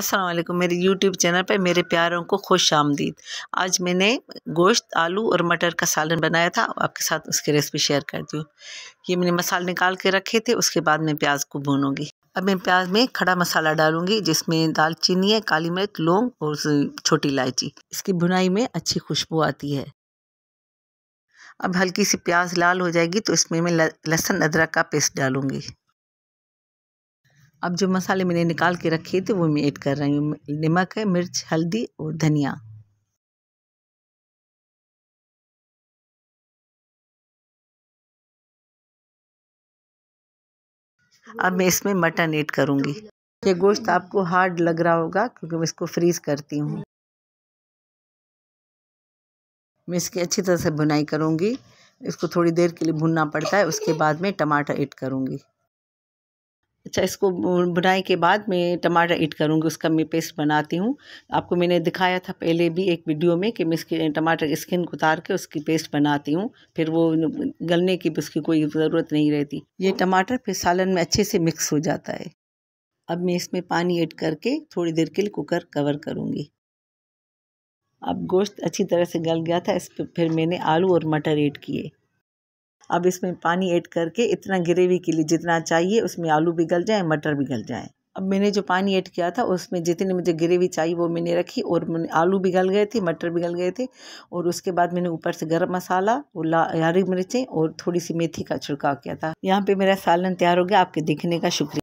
अस्सलाम वालेकुम मेरे यूट्यूब चैनल पर मेरे प्यारों को खुश आमदीद आज मैंने गोश्त आलू और मटर का सालन बनाया था आपके साथ उसकी रेसिपी शेयर कर दूँ ये मैंने मसाले निकाल के रखे थे उसके बाद मैं प्याज को भूनूंगी अब मैं प्याज में खड़ा मसाला डालूंगी जिसमें दालचीनी है काली मिर्च लौंग और छोटी इलायची इसकी भुनाई में अच्छी खुशबू आती है अब हल्की सी प्याज लाल हो जाएगी तो इसमें मैं लहसुन अदरक का पेस्ट डालूंगी अब जो मसाले मैंने निकाल के रखे थे वो मैं ऐड कर रही हूँ नमक है मिर्च हल्दी और धनिया अब मैं इसमें मटन ऐड करूँगी ये गोश्त आपको हार्ड लग रहा होगा क्योंकि मैं इसको फ्रीज़ करती हूँ मैं इसकी अच्छी तरह से भुनाई करूँगी इसको थोड़ी देर के लिए भुनना पड़ता है उसके बाद में टमाटर ऐड करूँगी अच्छा इसको बुनाई के बाद मैं टमाटर ऐड करूँगी उसका मैं पेस्ट बनाती हूँ आपको मैंने दिखाया था पहले भी एक वीडियो में कि मैं इसकी टमाटर स्किन स्किन उतार के उसकी पेस्ट बनाती हूँ फिर वो गलने की उसकी कोई ज़रूरत नहीं रहती ये टमाटर फिर सालन में अच्छे से मिक्स हो जाता है अब मैं इसमें पानी ऐड करके थोड़ी देर के लिए कुकर कवर करूँगी अब गोश्त अच्छी तरह से गल गया था इस पर फिर मैंने आलू और मटर ऐड किए अब इसमें पानी ऐड करके इतना ग्रेवी के लिए जितना चाहिए उसमें आलू गल जाए मटर भी गल जाए अब मैंने जो पानी ऐड किया था उसमें जितनी मुझे ग्रेवी चाहिए वो मैंने रखी और आलू गल गए थे मटर गल गए थे और उसके बाद मैंने ऊपर से गरम मसाला और हरी मिर्चें और थोड़ी सी मेथी का छिड़काव किया था यहाँ पे मेरा सालन तैयार हो गया आपके देखने का शुक्रिया